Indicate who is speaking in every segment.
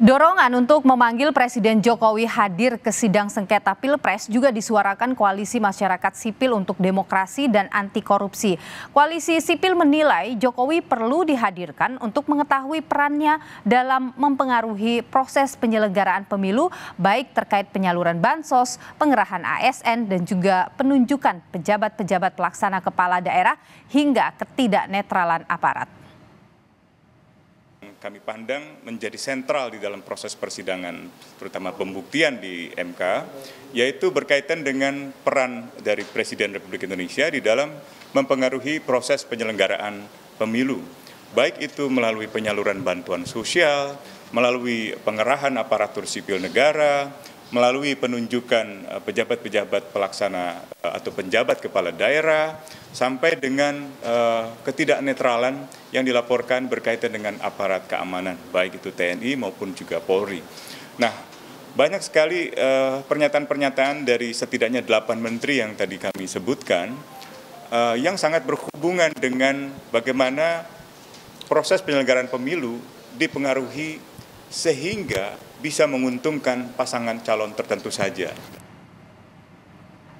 Speaker 1: Dorongan untuk memanggil Presiden Jokowi hadir ke sidang sengketa Pilpres juga disuarakan koalisi masyarakat sipil untuk demokrasi dan anti korupsi. Koalisi sipil menilai Jokowi perlu dihadirkan untuk mengetahui perannya dalam mempengaruhi proses penyelenggaraan pemilu baik terkait penyaluran bansos, pengerahan ASN dan juga penunjukan pejabat-pejabat pelaksana kepala daerah hingga ketidaknetralan aparat kami pandang menjadi sentral di dalam proses persidangan, terutama pembuktian di MK, yaitu berkaitan dengan peran dari Presiden Republik Indonesia di dalam mempengaruhi proses penyelenggaraan pemilu, baik itu melalui penyaluran bantuan sosial, melalui pengerahan aparatur sipil negara, melalui penunjukan eh, pejabat-pejabat pelaksana eh, atau penjabat kepala daerah sampai dengan eh, ketidaknetralan yang dilaporkan berkaitan dengan aparat keamanan baik itu TNI maupun juga Polri. Nah, banyak sekali pernyataan-pernyataan dari setidaknya 8 menteri yang tadi kami sebutkan yang sangat berhubungan dengan bagaimana proses penyelenggaraan pemilu dipengaruhi sehingga bisa menguntungkan pasangan calon tertentu saja.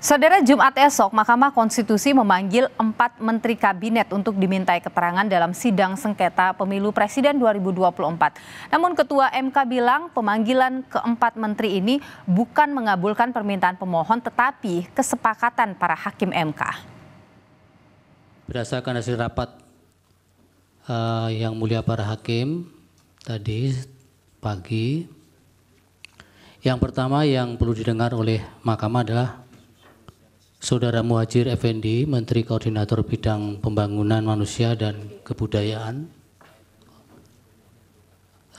Speaker 1: Saudara Jumat esok, Mahkamah Konstitusi memanggil empat menteri kabinet untuk dimintai keterangan dalam sidang sengketa pemilu Presiden 2024. Namun Ketua MK bilang pemanggilan keempat menteri ini bukan mengabulkan permintaan pemohon tetapi kesepakatan para hakim MK.
Speaker 2: Berdasarkan hasil rapat uh, yang mulia para hakim tadi pagi. Yang pertama yang perlu didengar oleh mahkamah adalah Saudara Muhajir Effendi, Menteri Koordinator Bidang Pembangunan Manusia dan Kebudayaan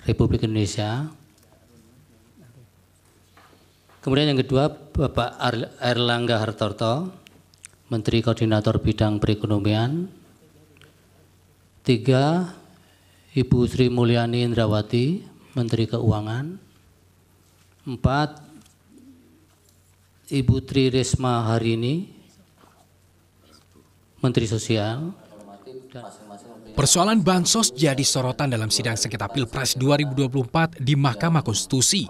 Speaker 2: Republik Indonesia. Kemudian yang kedua, Bapak Erlangga Hartarto, Menteri Koordinator Bidang Perekonomian. Tiga, Ibu Sri Mulyani Indrawati, Menteri Keuangan. Empat, Ibu Tri Risma hari ini, Menteri Sosial.
Speaker 3: Persoalan bansos jadi sorotan dalam sidang sengketa Pilpres 2024 di Mahkamah Konstitusi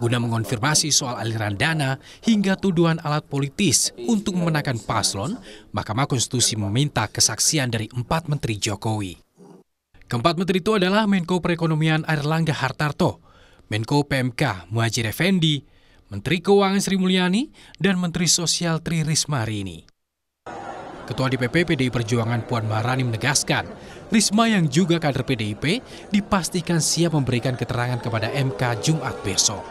Speaker 3: guna mengonfirmasi soal aliran dana hingga tuduhan alat politis untuk memenangkan paslon, Mahkamah Konstitusi meminta kesaksian dari empat menteri Jokowi. Keempat menteri itu adalah Menko Perekonomian Erlangga Hartarto, Menko PMK Muhajir Effendi, Menteri Keuangan Sri Mulyani, dan Menteri Sosial Tri Risma hari ini. Ketua DPP PDI Perjuangan Puan Maharani menegaskan, Risma yang juga kader PDIP dipastikan siap memberikan keterangan kepada MK Jumat besok.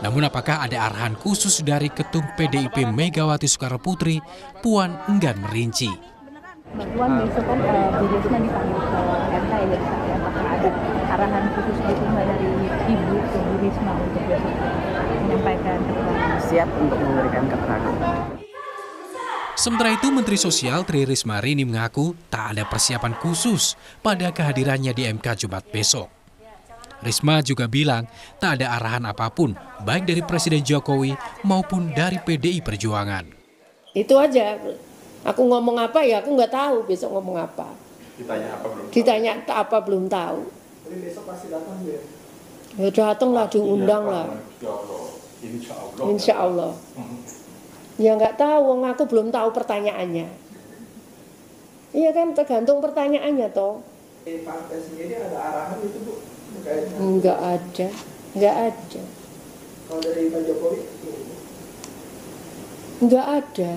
Speaker 3: Namun apakah ada arahan khusus dari Ketum PDIP Megawati Soekarno Putri, Puan enggan merinci.
Speaker 2: Bantuan ah. besok
Speaker 1: kan uh, Bu Risma dipanggil ke MK ya, ya, apakah ada arahan khusus gitu dari
Speaker 3: Ibu ke Bu Risma untuk besok menyampaikan keterangan? Siap untuk memberikan keterangan. Sementara itu, Menteri Sosial Tri Risma Rini mengaku tak ada persiapan khusus pada kehadirannya di MK Jumat besok. Risma juga bilang tak ada arahan apapun, baik dari Presiden Jokowi maupun dari PDI Perjuangan.
Speaker 2: Itu aja, Aku ngomong apa ya aku nggak tahu besok ngomong apa. Ditanya apa belum? Ditanya tahu. apa belum tahu.
Speaker 3: Jadi besok pasti datang ya.
Speaker 2: Ya datang lah iya, diundang lah. Insya Allah. Insya Allah. Ya nggak tahu, aku belum tahu pertanyaannya. Iya kan tergantung pertanyaannya toh.
Speaker 3: sendiri ada arahan itu bu? Nggak ada,
Speaker 2: nggak ada. Kalau dari Pak Jokowi? Nggak ada.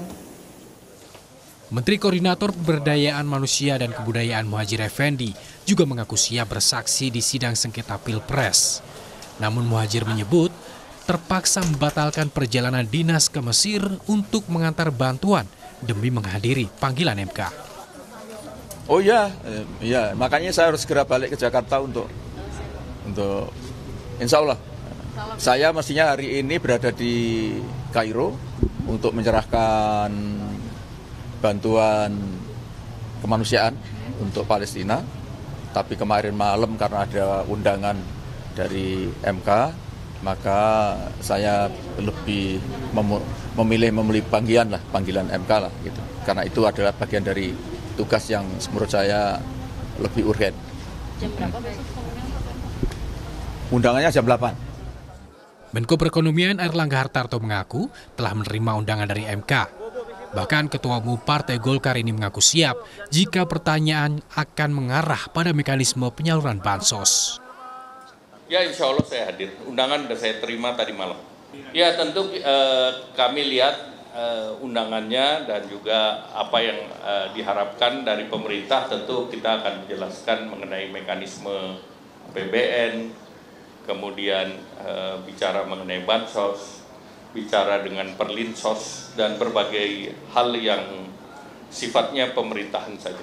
Speaker 3: Menteri Koordinator Pemberdayaan Manusia dan Kebudayaan Muhajir Effendi juga mengaku siap bersaksi di sidang sengketa Pilpres. Namun Muhajir menyebut terpaksa membatalkan perjalanan dinas ke Mesir untuk mengantar bantuan demi menghadiri panggilan MK.
Speaker 1: Oh ya, ya makanya saya harus segera balik ke Jakarta untuk untuk insya Allah. Saya mestinya hari ini berada di Kairo untuk menyerahkan bantuan kemanusiaan untuk Palestina. Tapi kemarin malam karena ada undangan dari MK, maka saya lebih mem memilih memilih panggilan lah, panggilan MK lah gitu. Karena itu adalah bagian dari tugas yang menurut saya lebih urgent.
Speaker 2: Jam berapa besok?
Speaker 1: Undangannya jam 8.
Speaker 3: Menko Perekonomian Erlangga Hartarto mengaku telah menerima undangan dari MK Bahkan Ketua Umum Partai Golkar ini mengaku siap jika pertanyaan akan mengarah pada mekanisme penyaluran bansos.
Speaker 2: Ya
Speaker 1: insya Allah saya hadir. Undangan sudah saya terima tadi malam. Ya tentu eh, kami lihat eh, undangannya dan juga apa yang eh, diharapkan dari pemerintah tentu kita akan menjelaskan mengenai mekanisme PBN kemudian eh, bicara mengenai bansos, bicara dengan Perlinsos dan berbagai hal yang sifatnya pemerintahan saja.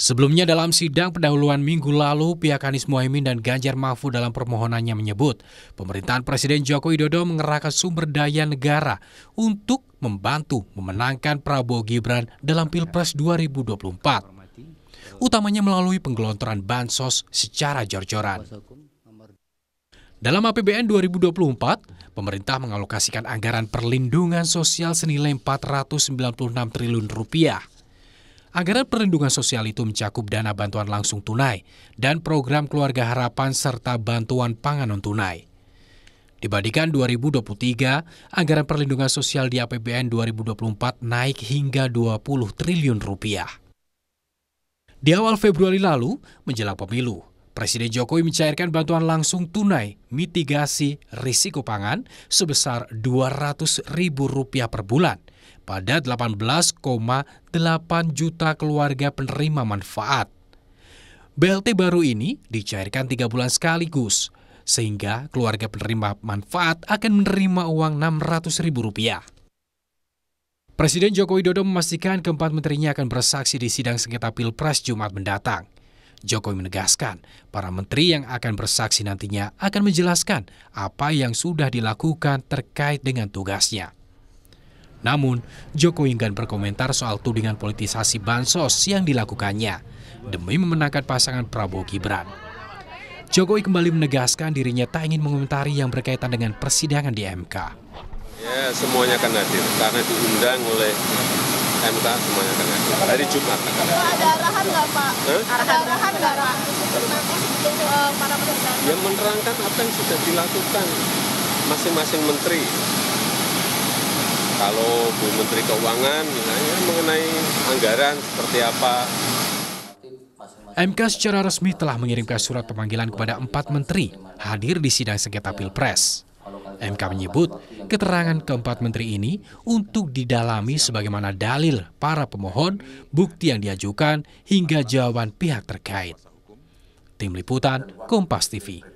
Speaker 3: Sebelumnya dalam sidang pendahuluan minggu lalu, pihak Anies Mohaimin dan Ganjar Mahfud dalam permohonannya menyebut, pemerintahan Presiden Joko Widodo mengerahkan sumber daya negara untuk membantu memenangkan Prabowo Gibran dalam Pilpres 2024. Utamanya melalui penggelontoran bansos secara jor-joran. Dalam APBN 2024, pemerintah mengalokasikan anggaran perlindungan sosial senilai 496 triliun rupiah. Anggaran perlindungan sosial itu mencakup dana bantuan langsung tunai dan program keluarga harapan serta bantuan pangan non tunai. Dibandingkan 2023, anggaran perlindungan sosial di APBN 2024 naik hingga 20 triliun rupiah. Di awal Februari lalu, menjelang pemilu, Presiden Jokowi mencairkan bantuan langsung tunai mitigasi risiko pangan sebesar Rp200.000 per bulan pada 18,8 juta keluarga penerima manfaat. BLT baru ini dicairkan tiga bulan sekaligus, sehingga keluarga penerima manfaat akan menerima uang Rp600.000. Presiden Joko Widodo memastikan keempat menterinya akan bersaksi di sidang sengketa Pilpres Jumat mendatang. Jokowi menegaskan, para menteri yang akan bersaksi nantinya akan menjelaskan apa yang sudah dilakukan terkait dengan tugasnya. Namun, Jokowi enggan berkomentar soal tudingan politisasi bansos yang dilakukannya demi memenangkan pasangan Prabowo Gibran. Jokowi kembali menegaskan dirinya tak ingin mengomentari yang berkaitan dengan persidangan di MK.
Speaker 1: Ya, semuanya akan hadir karena diundang oleh MK semuanya kena ya. hari Jumat. Ada arahan nggak Pak? Eh? ada arahan nggak Pak? Eh, para peserta. Yang ya, menerangkan apa yang sudah dilakukan masing-masing menteri. Kalau Bu Menteri Keuangan misalnya mengenai anggaran seperti apa,
Speaker 3: MK secara resmi telah mengirimkan surat pemanggilan kepada empat menteri hadir di sidang sengketa Pilpres. MK menyebut keterangan keempat menteri ini untuk didalami sebagaimana dalil para pemohon, bukti yang diajukan, hingga jawaban pihak terkait. Tim Liputan, Kompas TV.